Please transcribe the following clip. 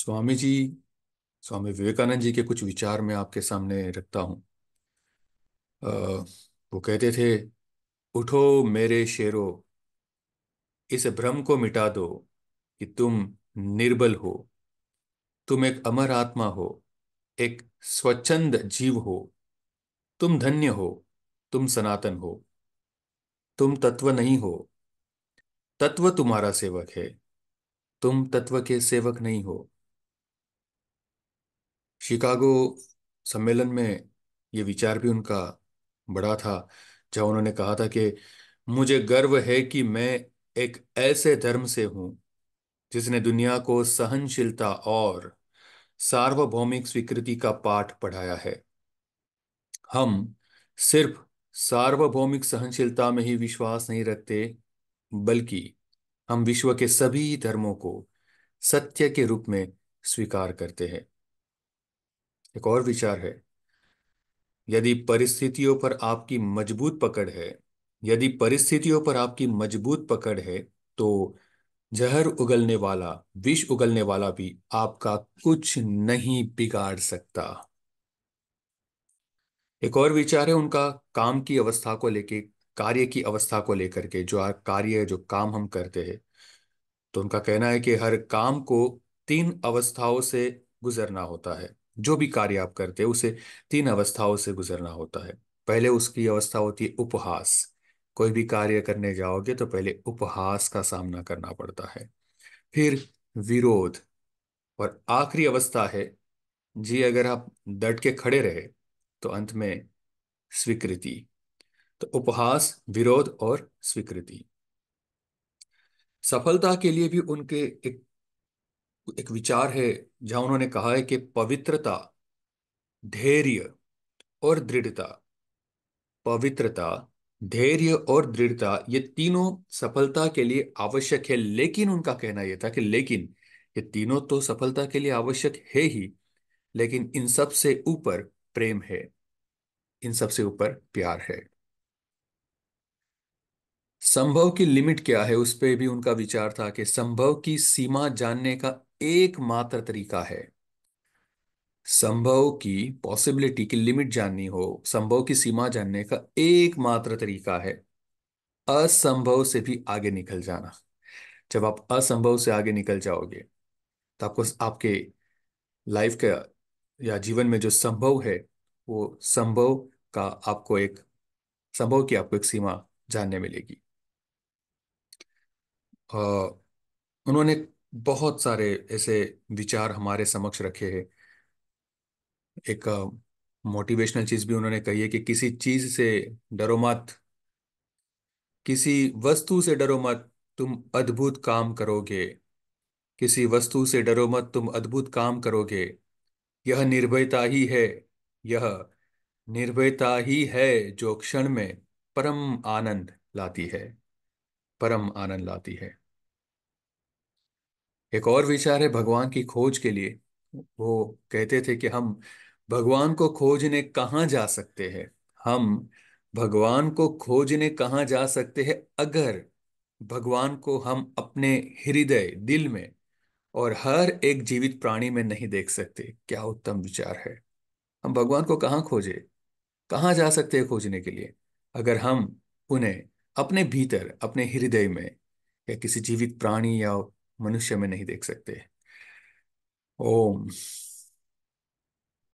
स्वामी जी स्वामी विवेकानंद जी के कुछ विचार मैं आपके सामने रखता हूं आ, वो कहते थे उठो मेरे शेरो इस भ्रम को मिटा दो कि तुम निर्बल हो तुम एक अमर आत्मा हो एक स्वच्छंद जीव हो तुम धन्य हो तुम सनातन हो तुम तत्व नहीं हो तत्व तुम्हारा सेवक है तुम तत्व के सेवक नहीं हो शिकागो सम्मेलन में ये विचार भी उनका बड़ा था जहाँ उन्होंने कहा था कि मुझे गर्व है कि मैं एक ऐसे धर्म से हूं जिसने दुनिया को सहनशीलता और सार्वभौमिक स्वीकृति का पाठ पढ़ाया है हम सिर्फ सार्वभौमिक सहनशीलता में ही विश्वास नहीं रखते बल्कि हम विश्व के सभी धर्मों को सत्य के रूप में स्वीकार करते हैं एक और विचार है यदि परिस्थितियों पर आपकी मजबूत पकड़ है यदि परिस्थितियों पर आपकी मजबूत पकड़ है तो जहर उगलने वाला विष उगलने वाला भी आपका कुछ नहीं बिगाड़ सकता एक और विचार है उनका काम की अवस्था को लेके कार्य की अवस्था को लेकर के जो कार्य जो काम हम करते हैं तो उनका कहना है कि हर काम को तीन अवस्थाओं से गुजरना होता है जो भी कार्य आप करते हैं उसे तीन अवस्थाओं से गुजरना होता है पहले उसकी अवस्था होती है उपहास कोई भी कार्य करने जाओगे तो पहले उपहास का सामना करना पड़ता है फिर विरोध और आखिरी अवस्था है जी अगर आप डट के खड़े रहे तो अंत में स्वीकृति तो उपहास विरोध और स्वीकृति सफलता के लिए भी उनके एक एक विचार है जहां उन्होंने कहा है कि पवित्रता धैर्य और दृढ़ता पवित्रता धैर्य और दृढ़ता ये तीनों सफलता के लिए आवश्यक है लेकिन उनका कहना यह था कि लेकिन ये तीनों तो सफलता के लिए आवश्यक है ही लेकिन इन सब से ऊपर प्रेम है इन सब से ऊपर प्यार है संभव की लिमिट क्या है उस पर भी उनका विचार था कि संभव की सीमा जानने का एकमात्र तरीका है संभव की पॉसिबिलिटी की लिमिट जाननी हो संभव की सीमा जानने का एकमात्र तरीका है असंभव से भी आगे निकल जाना जब आप असंभव से आगे निकल जाओगे तो आपको आपके लाइफ का या जीवन में जो संभव है वो संभव का आपको एक संभव की आपको एक सीमा जानने मिलेगी आ, उन्होंने बहुत सारे ऐसे विचार हमारे समक्ष रखे हैं एक मोटिवेशनल चीज भी उन्होंने कही है कि किसी चीज से डरो मत किसी वस्तु से डरो मत तुम अद्भुत काम करोगे किसी वस्तु से डरो मत तुम अद्भुत काम करोगे यह निर्भयता ही है यह निर्भयता ही है जो क्षण में परम आनंद लाती है परम आनंद लाती है एक और विचार है भगवान की खोज के लिए वो कहते थे कि हम भगवान को खोजने कहाँ जा सकते हैं हम भगवान को खोजने कहाँ जा सकते हैं अगर भगवान को हम अपने हृदय दिल में और हर एक जीवित प्राणी में नहीं देख सकते क्या उत्तम विचार है हम भगवान को कहाँ खोजे कहाँ जा सकते हैं खोजने के लिए अगर हम उन्हें अपने भीतर अपने हृदय में या किसी जीवित प्राणी या मनुष्य में नहीं देख सकते ओम